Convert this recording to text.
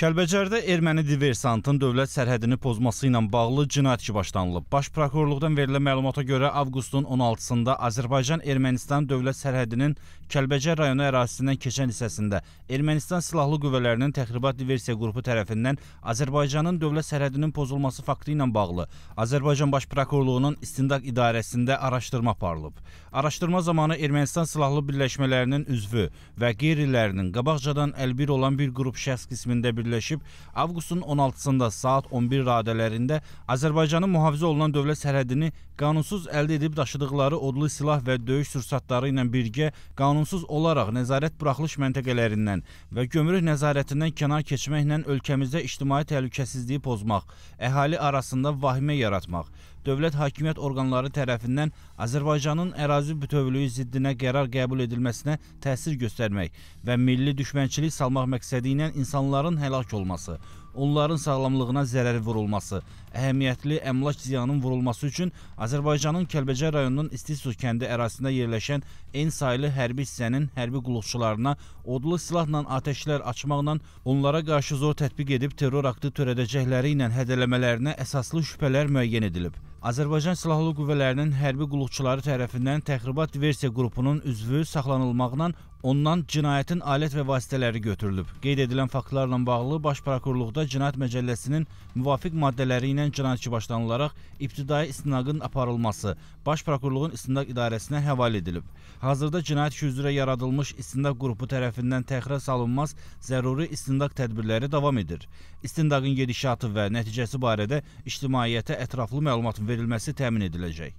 Kəlbəcərdə erməni diversantın dövlət sərhədini pozması ilə bağlı cinayət işi başlanılıb. Baş prokurorluqdan verilən məlumata görə avqustun 16-sında Azərbaycan-Ermənistan dövlət sərhədinin Kəlbəcər rayonu ərazisindən keçən hissəsində Ermənistan silahlı qüvvələrinin təxribat diversiya qrupu tərəfindən Azərbaycanın dövlət sərhədinin pozulması faktı ilə bağlı Azərbaycan Baş prokurorluğunun istindak idarəsində araşdırma aparılıb. Araşdırma zamanı Ermənistan silahlı birləşmələrinin üzvü və qeyrilərinin qabaqcadan əlbir olan bir qrup şəxs qismində birləşməsində tədbirləşib. Avqustun 16-sında saat 11 radələrində Azərbaycanın mühafizə olunan dövlət sərhədini qanunsuz əldə edib daşıdıqları odlu silah və döyüş sursatları ilə birgə qanunsuz olaraq nəzarət buraxılış məntəqələrindən və gömrük nəzarətindən kənar keçməklə ölkəmizdə ictimai təhlükəsizliyi pozmaq, əhali arasında vahimə yaratmaq, dövlət hakimiyyət orqanları tərəfindən Azərbaycanın ərazi bütövlüyü ziddinə qərar qəbul edilməsinə təsir göstərmək və milli düşmənçilik salmaq məqsədi ilə insanların həlak həlak olması, onların sağlamlığına zərər vurulması, əhəmiyyətli əmlak ziyanın vurulması üçün Azərbaycanın Kəlbəcər rayonunun İstisu kəndi ərazisində yerləşən en saylı hərbi hissənin hərbi qulluqçularına odlu silahla atəşlər açmaqla onlara qarşı zor tətbiq edib terror aktı törədəcəkləri ilə hədələmələrinə əsaslı şübhələr müəyyən edilib. Azərbaycan Silahlı Qüvvələrinin hərbi qulluqçuları tərəfindən təxribat diversiya qrupunun üzvü saxlanılmaqla ondan cinayətin alət və vasitələri götürülüb. Qeyd edilən faktlarla bağlı Baş Prokurorluqda Cinayət Məcəlləsinin müvafiq maddələri ilə cinayətçi başlanılaraq ibtidai istinaqın aparılması Baş Prokurorluğun istinaq idarəsinə həvalə edilib. Hazırda cinayət işi üzrə yaradılmış istinaq qrupu tərəfindən təxirə salınmaz zəruri istinaq tədbirləri davam edir. İstindaqın gedişatı və nəticəsi barədə ictimaiyyətə ətraflı məlumat verilib verilməsi təmin ediləcək.